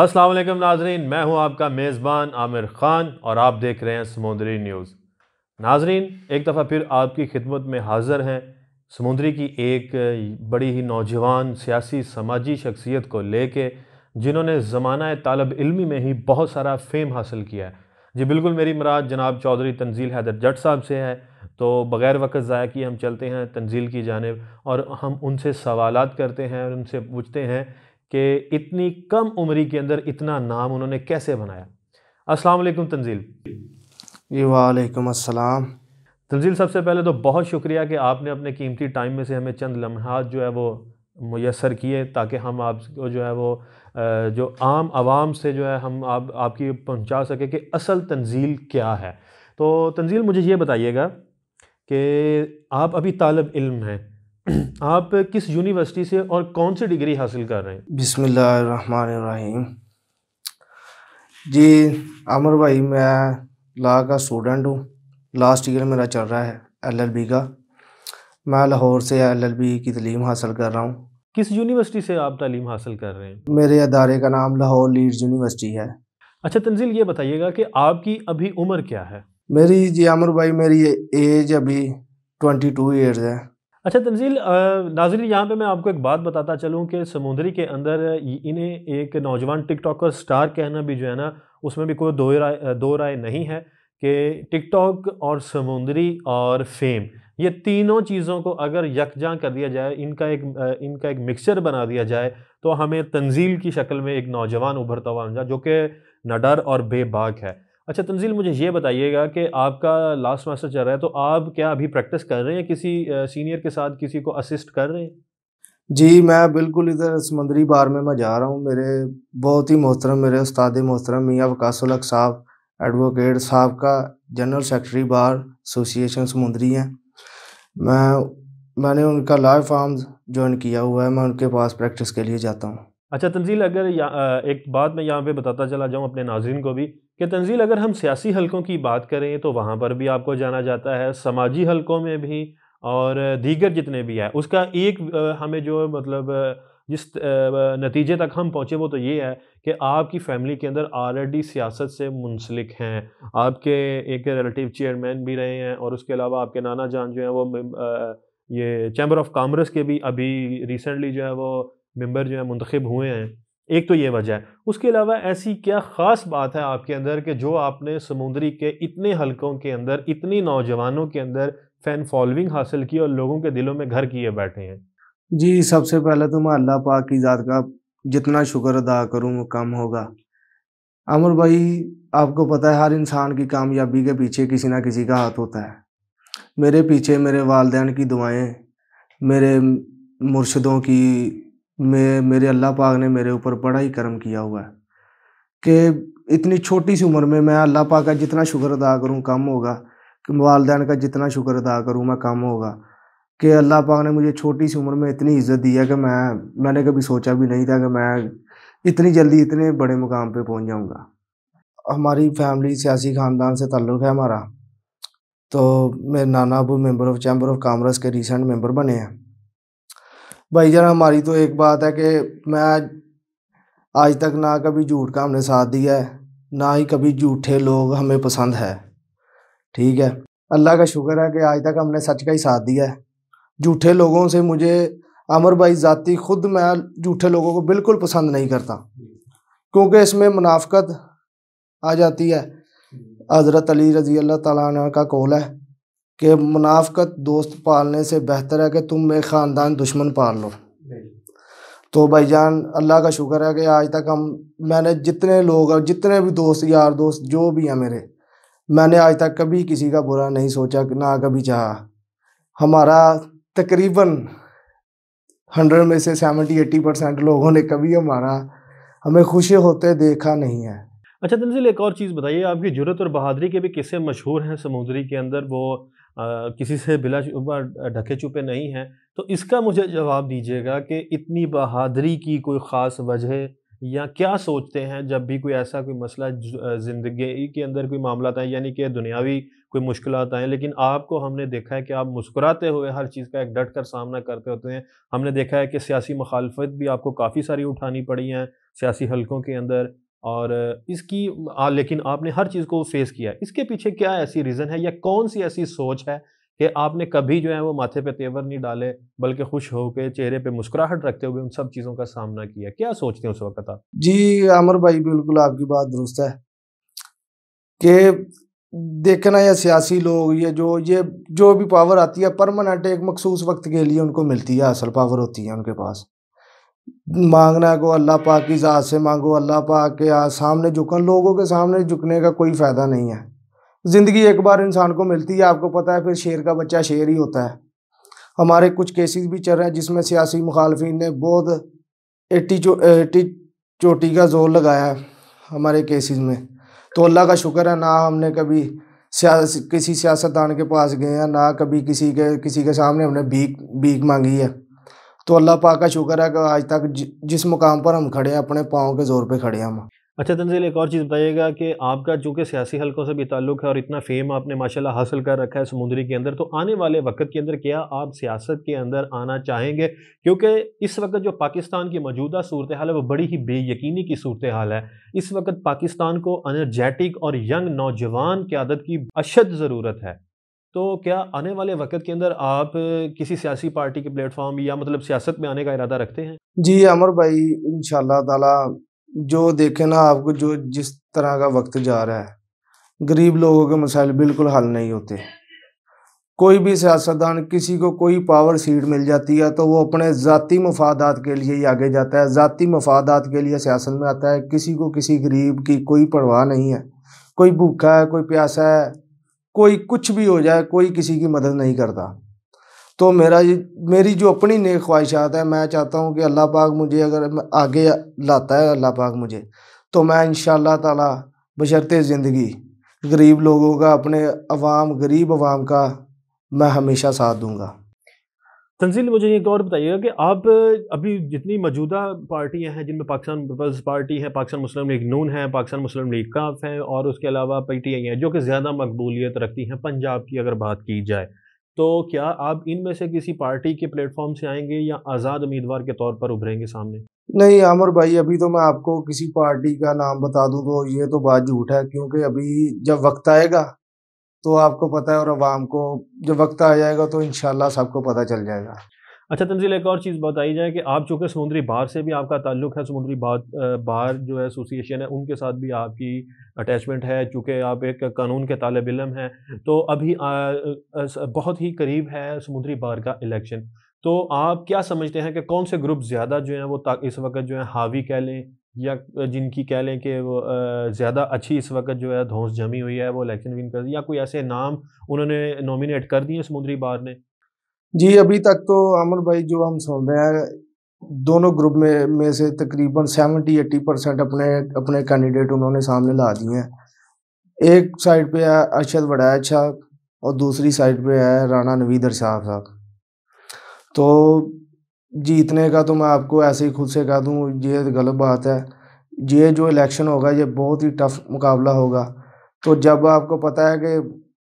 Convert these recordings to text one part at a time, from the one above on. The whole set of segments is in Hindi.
अस्सलाम वालेकुम नाजरीन मैं हूं आपका मेज़बान आमिर ख़ान और आप देख रहे हैं समुद्री न्यूज़ नाजरीन एक दफ़ा फिर आपकी खिदमत में हाजिर हैं समुंदरी की एक बड़ी ही नौजवान सियासी समाजी शख्सियत को लेके जिन्होंने ज़माना तालब इलमी में ही बहुत सारा फेम हासिल किया है जी बिल्कुल मेरी मराद जनाब चौधरी तंजील हैदर जट साहब से है तो बग़ैर वक्त ज़ाया किए हम चलते हैं तंजील की जानब और हम उनसे सवालत करते हैं और उनसे पूछते हैं कि इतनी कम उम्र के अंदर इतना नाम उन्होंने कैसे बनाया अस्सलाम वालेकुम तंजील वालेकुम अस्सलाम तंजील सबसे पहले तो बहुत शुक्रिया कि आपने अपने कीमती टाइम में से हमें चंद लम्हात जो है वो मैसर किए ताकि हम आपको जो है वो जो आम आवाम से जो है हम आप आपकी पहुंचा सके कि असल तंजील क्या है तो तंजील मुझे ये बताइएगा कि आप अभी तालब इल्म हैं आप किस यूनिवर्सिटी से और कौन सी डिग्री हासिल कर रहे हैं बिसमीम जी अमर भाई मैं लॉ का स्टूडेंट हूँ लास्ट ईयर मेरा चल रहा है एलएलबी का मैं लाहौर से एलएलबी की तलीम हासिल कर रहा हूँ किस यूनिवर्सिटी से आप तालीम हासिल कर रहे हैं मेरे अदारे का नाम लाहौर लीड्स यूनिवर्सिटी है अच्छा तंजील ये बताइएगा कि आपकी अभी उम्र क्या है मेरी जी अमर भाई मेरी एज अभी ट्वेंटी टू ईयर्स है अच्छा तंजील नाजरीन यहाँ पे मैं आपको एक बात बताता चलूँ कि समुंदरी के अंदर इन्हें एक नौजवान टिकटॉकर स्टार कहना भी जो है ना उसमें भी कोई दो राय दो राय नहीं है कि टिकटॉक और समुद्री और फेम ये तीनों चीज़ों को अगर यकजा कर दिया जाए इनका एक इनका एक मिक्सचर बना दिया जाए तो हमें तंजील की शक्ल में एक नौजवान उभरता हुआ जो कि नडर और बेबाक है अच्छा तंजील मुझे ये बताइएगा कि आपका लास्ट मास्टर चल रहा है तो आप क्या अभी प्रैक्टिस कर रहे हैं किसी सीनियर के साथ किसी को असिस्ट कर रहे हैं जी मैं बिल्कुल इधर समंदरी बार में मैं जा रहा हूँ मेरे बहुत ही मोहतरम मेरे उस्ताद मोहतरम मियाँ वकासलक साहब एडवोकेट साहब का जनरल सेक्रेटरी बार एसोसिएशन समुंदरी हैं मैं मैंने उनका लाइव फार्म ज्वाइन किया हुआ है मैं उनके पास प्रैक्टिस के लिए जाता हूँ अच्छा तंजील अगर एक बात मैं यहाँ पे बताता चला जाऊँ अपने नाजरन को भी कि तंजील अगर हम सियासी हलकों की बात करें तो वहाँ पर भी आपको जाना जाता है समाजी हलकों में भी और दीगर जितने भी है उसका एक हमें जो मतलब जिस नतीजे तक हम पहुँचे वो तो ये है कि आपकी फैमिली के अंदर ऑलरेडी सियासत से मुंसलिक हैं आपके एक रिलेटिव चेयरमैन भी रहे हैं और उसके अलावा आपके नाना जान जो हैं वो ये चैम्बर ऑफ कामर्स के भी अभी रिसेंटली जो है वो मेंबर जो है मंतखब हुए हैं एक तो ये वजह है उसके अलावा ऐसी क्या ख़ास बात है आपके अंदर कि जो आपने समुंदरी के इतने हलकों के अंदर इतनी नौजवानों के अंदर फ़ैन फॉलोइंग हासिल की और लोगों के दिलों में घर किए बैठे हैं जी सबसे पहले तो मैं अल्लाह पाक की ज़ात का जितना शुक्र अदा करूँ कम होगा अमर भाई आपको पता है हर इंसान की कामयाबी के पीछे किसी ना किसी का हाथ होता है मेरे पीछे मेरे वालदेन की दुआएँ मेरे मुर्शदों की मैं मेरे अल्लाह पाक ने मेरे ऊपर बड़ा ही कर्म किया हुआ है कि इतनी छोटी सी उम्र में मैं अल्लाह पाक का जितना शुक्र अदा करूँ कम होगा कि वालदेन का जितना शुक्र अदा करूँ मैं कम होगा कि अल्लाह पाक ने मुझे छोटी सी उम्र में इतनी इज़्ज़त दी है कि मैं मैंने कभी सोचा भी नहीं था कि मैं इतनी जल्दी इतने बड़े मुकाम पर पहुँच जाऊँगा हमारी फैमिली सियासी ख़ानदान से ताल्लुक़ है हमारा तो मेरे नाना Abu member of chamber of commerce के रिसेंट मेंबर बने हैं भाई जान हमारी तो एक बात है कि मैं आज तक ना कभी झूठ का हमने साथ दिया है ना ही कभी झूठे लोग हमें पसंद है ठीक है अल्लाह का शुक्र है कि आज तक हमने सच का ही साथ दिया है झूठे लोगों से मुझे अमर भाई ज़ाती खुद मैं झूठे लोगों को बिल्कुल पसंद नहीं करता क्योंकि इसमें मुनाफ्त आ जाती है हज़रत अली रज़ी अल्लाह तला का कौल है कि मुनाफ़त दोस्त पालने से बेहतर है कि तुम एक ख़ानदान दुश्मन पाल लो तो भाई जान अल्लाह का शुक्र है कि आज तक हम मैंने जितने लोग और जितने भी दोस्त यार दोस्त जो भी हैं मेरे मैंने आज तक कभी किसी का बुरा नहीं सोचा ना कभी चाहा हमारा तकरीबन हंड्रेड में से सेवेंटी एट्टी परसेंट लोगों ने कभी हमारा हमें खुश होते देखा नहीं है अच्छा तंजिल एक और चीज़ बताइए आपकी जरूरत और बहादरी के भी किस्से मशहूर हैं समुद्री के अंदर वो किसी से बिला ढके छुपे नहीं हैं तो इसका मुझे जवाब दीजिएगा कि इतनी बहादरी की कोई ख़ास वजह या क्या सोचते हैं जब भी कोई ऐसा कोई मसला ज़िंदगी के अंदर कोई मामला आए यानी कि दुनियावी कोई मुश्किल आएँ लेकिन आपको हमने देखा है कि आप मुस्कुराते हुए हर चीज़ का एक डट कर सामना करते होते हैं हमने देखा है कि सियासी मखालफत भी आपको काफ़ी सारी उठानी पड़ी हैं सियासी हलकों के अंदर और इसकी आ, लेकिन आपने हर चीज़ को फेस किया इसके पीछे क्या ऐसी रीज़न है या कौन सी ऐसी सोच है कि आपने कभी जो है वो माथे पे तेवर नहीं डाले बल्कि खुश होकर चेहरे पे मुस्कुराहट रखते हुए उन सब चीज़ों का सामना किया क्या सोचते हैं उस वक्त आप जी अमर भाई बिल्कुल आपकी बात दुरुस्त है कि देखना या सियासी लोग ये जो ये जो भी पावर आती है परमानेंट एक मखसूस वक्त के लिए उनको मिलती है असल पावर होती है उनके पास मांगना को अल्लाह पाक की ज़ात से मांगो अल्लाह पाक के आ सामने झुकन लोगों के सामने झुकने का कोई फ़ायदा नहीं है ज़िंदगी एक बार इंसान को मिलती है आपको पता है फिर शेर का बच्चा शेर ही होता है हमारे कुछ केसेस भी चल रहे हैं जिसमें सियासी मुखालफी ने बहुत एट्टी चो एटी चोटी का जोर लगाया है हमारे केसेस में तो अल्लाह का शुक्र है ना हमने कभी किसी सियासतदान के पास गए हैं ना कभी किसी के किसी के सामने हमने भीख भीख मांगी है तो अल्लाह पाक का शुक्र है कि आज तक जिस मुकाम पर हम खड़े हैं अपने पाँव के ज़ोर पर खड़े हैं हम अच्छा तंजील एक और चीज़ बताइएगा कि आपका जो कि सियासी हलकों से भी ताल्लुक है और इतना फेम आपने माशाल्लाह हासिल कर रखा है समुद्री के अंदर तो आने वाले वक्त के अंदर क्या आप सियासत के अंदर आना चाहेंगे क्योंकि इस वक्त जो पाकिस्तान की मौजूदा सूरत हाल है वो बड़ी ही बेयकीनी की सूरत हाल है इस वक्त पाकिस्तान को अनर्जेटिक और यंग नौजवान की आदत की अशद ज़रूरत है तो क्या आने वाले वक्त के अंदर आप किसी सियासी पार्टी के प्लेटफॉर्म या मतलब सियासत में आने का इरादा रखते हैं जी अमर भाई इन ताला जो देखे ना आपको जो जिस तरह का वक्त जा रहा है गरीब लोगों के मसाइल बिल्कुल हल नहीं होते कोई भी सियासतदान किसी को कोई पावर सीट मिल जाती है तो वो अपने ज़ाती मफादात के लिए ही आगे जाता है ज़ाती मफादात के लिए सियासत में आता है किसी को किसी गरीब की कोई परवाह नहीं है कोई भूखा है कोई प्यासा है कोई कुछ भी हो जाए कोई किसी की मदद नहीं करता तो मेरा मेरी जो अपनी नेक ख्वाहिशात है मैं चाहता हूँ कि अल्लाह पाक मुझे अगर आगे लाता है अल्लाह पाक मुझे तो मैं इन ताला बशरत ज़िंदगी गरीब लोगों का अपने अवाम गरीब अवाम का मैं हमेशा साथ दूँगा तंजील मुझे एक और बताइएगा कि आप अभी जितनी मौजूदा पार्टियां हैं जिनमें पाकिस्तान पीपल्स पार्टी है पाकिस्तान मुस्लिम लीग नून है पाकिस्तान मुस्लिम लीग काफ है और उसके अलावा पी टी आई हैं जो कि ज़्यादा मकबूलियत रखती हैं पंजाब की अगर बात की जाए तो क्या आप इनमें से किसी पार्टी के प्लेटफॉर्म से आएंगे या आज़ाद उम्मीदवार के तौर पर उभरेंगे सामने नहीं आमर भाई अभी तो मैं आपको किसी पार्टी का नाम बता दूँ तो ये तो बात झूठ है क्योंकि अभी जब वक्त आएगा तो आपको पता है और आवाम को जब वक्त आ जाएगा तो इन सबको पता चल जाएगा अच्छा तंजील एक और चीज़ बताई जाए कि आप चूँकि समुद्री बार से भी आपका ताल्लुक है समुद्री बार बार जो है एसोसिएशन है उनके साथ भी आपकी अटैचमेंट है चूँकि आप एक कानून के तालब इलम हैं तो अभी आ, आ, बहुत ही करीब है समुद्री बार का इलेक्शन तो आप क्या समझते हैं कि कौन से ग्रुप ज़्यादा जो हैं वो इस वक्त जो है हावी कह लें या जिनकी कह लें कि वो ज़्यादा अच्छी इस वक्त जो है धौस जमी हुई है वो इलेक्शन विन कर या कोई ऐसे नाम उन्होंने नॉमिनेट कर दिए समुद्री बार ने जी अभी तक तो अमर भाई जो हम सुन रहे हैं दोनों ग्रुप में में से तकरीबन सेवेंटी एट्टी परसेंट अपने अपने कैंडिडेट उन्होंने सामने ला दिए हैं एक साइड पे है अरशद वड़ायत साहब और दूसरी साइड पे है राणा नवीदर शाह साहब तो जीतने का तो मैं आपको ऐसे ही खुद से कह दूँ ये गलत बात है ये जो इलेक्शन होगा ये बहुत ही टफ मुकाबला होगा तो जब आपको पता है कि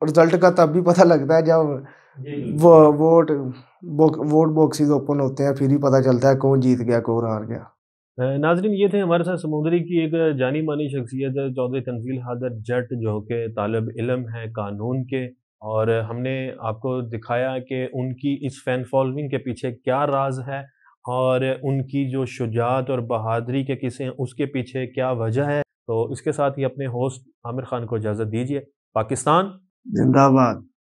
रिजल्ट का तब भी पता लगता है जब वो वोट वो, वोट बॉक्सेस ओपन होते हैं फिर ही पता चलता है कौन जीत गया कौन हार गया नाजरीन ये थे हमारे साथ समुद्री की एक जानी मानी शख्सियत है चौधरी तंजील हादर जट जो कि तालब इलम है कानून के और हमने आपको दिखाया कि उनकी इस फ़ैन फॉलोइंग के पीछे क्या राज है और उनकी जो शुजात और बहादरी के किस्से हैं उसके पीछे क्या वजह है तो इसके साथ ही अपने होस्ट आमिर खान को इजाज़त दीजिए पाकिस्तान जिंदाबाद